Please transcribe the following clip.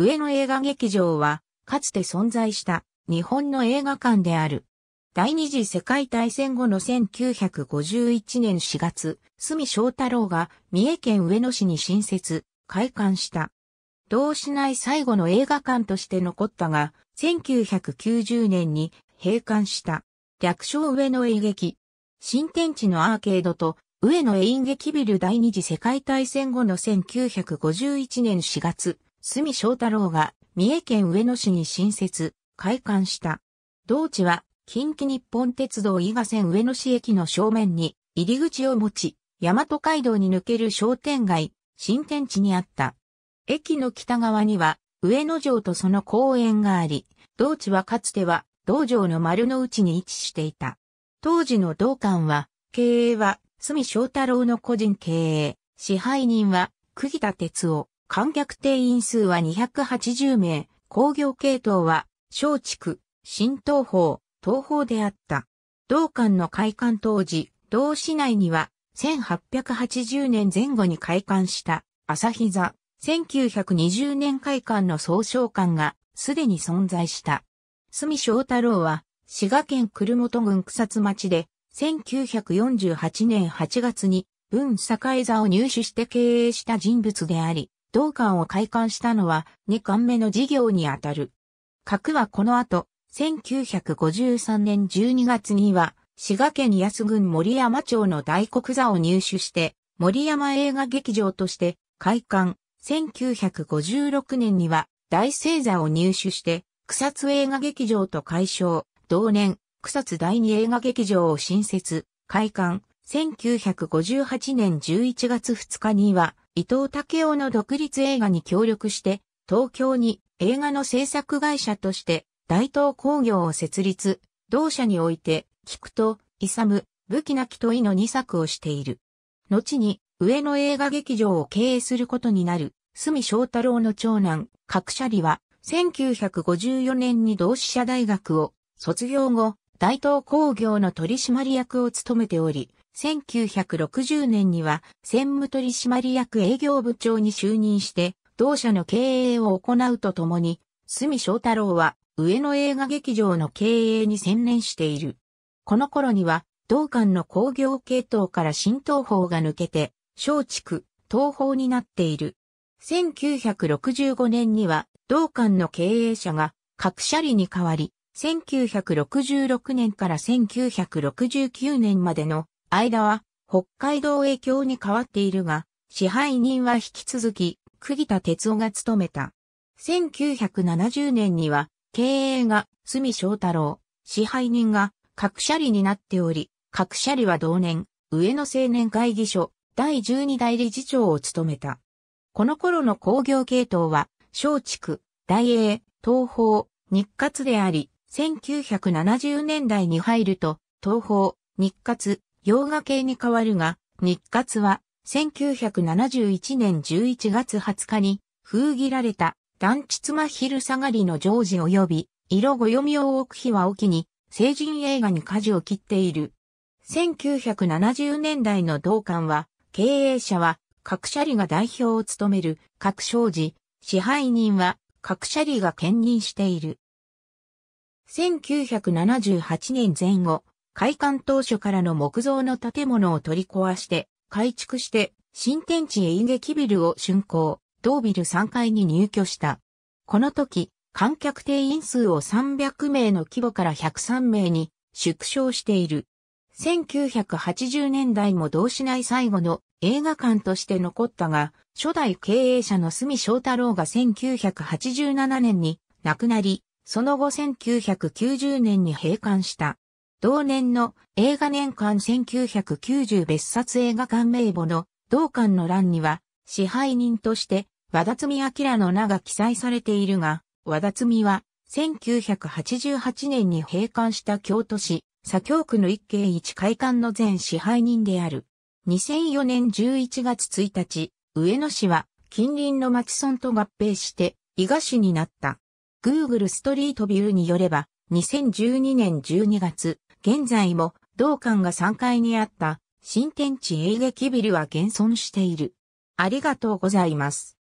上野映画劇場は、かつて存在した日本の映画館である。第二次世界大戦後の1951年4月、住翔太郎が三重県上野市に新設、開館した。同市内最後の映画館として残ったが、1990年に閉館した。略称上野演劇。新天地のアーケードと上野演劇ビル第二次世界大戦後の1951年4月、住正太郎が三重県上野市に新設、開館した。同地は近畿日本鉄道伊賀線上野市駅の正面に入り口を持ち、大和街道に抜ける商店街、新天地にあった。駅の北側には上野城とその公園があり、道地はかつては道場の丸の内に位置していた。当時の道館は、経営は、住正太郎の個人経営、支配人は、釘田哲夫、観客定員数は280名、工業系統は、小竹、新東方、東方であった。同館の開館当時、同市内には、1880年前後に開館した朝日座、1920年開館の総称館がすでに存在した。住翔太郎は滋賀県久留本郡草津町で1948年8月に文栄座を入手して経営した人物であり、同館を開館したのは2館目の事業にあたる。核はこの後、1953年12月には、滋賀県安郡森山町の大黒座を入手して、森山映画劇場として開館。1956年には大聖座を入手して、草津映画劇場と解消。同年、草津第二映画劇場を新設、開館。1958年11月2日には、伊藤武雄の独立映画に協力して、東京に映画の制作会社として大東工業を設立、同社において、菊と、勇、武器なき問いの2作をしている。後に、上野映画劇場を経営することになる、隅翔太郎の長男、角車里は、1954年に同志社大学を卒業後、大東工業の取締役を務めており、1960年には専務取締役営業部長に就任して、同社の経営を行うとともに、住翔太郎は上野映画劇場の経営に専念している。この頃には、同館の工業系統から新東方が抜けて、松竹、東方になっている。1965年には、同館の経営者が各社里に変わり、1966年から1969年までの間は北海道影響に変わっているが、支配人は引き続き、釘田哲夫が務めた。1970年には、経営が、住翔太郎、支配人が、各社理になっており、各社理は同年、上野青年会議所、第12代理事長を務めた。この頃の工業系統は、松竹、大英、東方、日活であり、1970年代に入ると、東方、日活、洋画系に変わるが、日活は1971年11月20日に封切られた団地妻昼下がりの常時及び色ご読みを置く日はきに成人映画に舵を切っている。1970年代の同館は経営者は各社里が代表を務める各商事、支配人は各社里が兼任している。1978年前後、開館当初からの木造の建物を取り壊して、改築して、新天地演劇ビルを竣工、同ビル3階に入居した。この時、観客定員数を300名の規模から103名に縮小している。1980年代も同市内最後の映画館として残ったが、初代経営者の住翔太郎が1987年に亡くなり、その後1990年に閉館した。同年の映画年間1990別冊映画館名簿の同館の欄には支配人として和田摘明の名が記載されているが、和田摘は1988年に閉館した京都市左京区の一軒一会館の前支配人である。2004年11月1日、上野市は近隣の町村と合併して伊賀市になった。Google ストリートビューによれば、2012年12月、現在も同館が3階にあった新天地映劇ビルは現存している。ありがとうございます。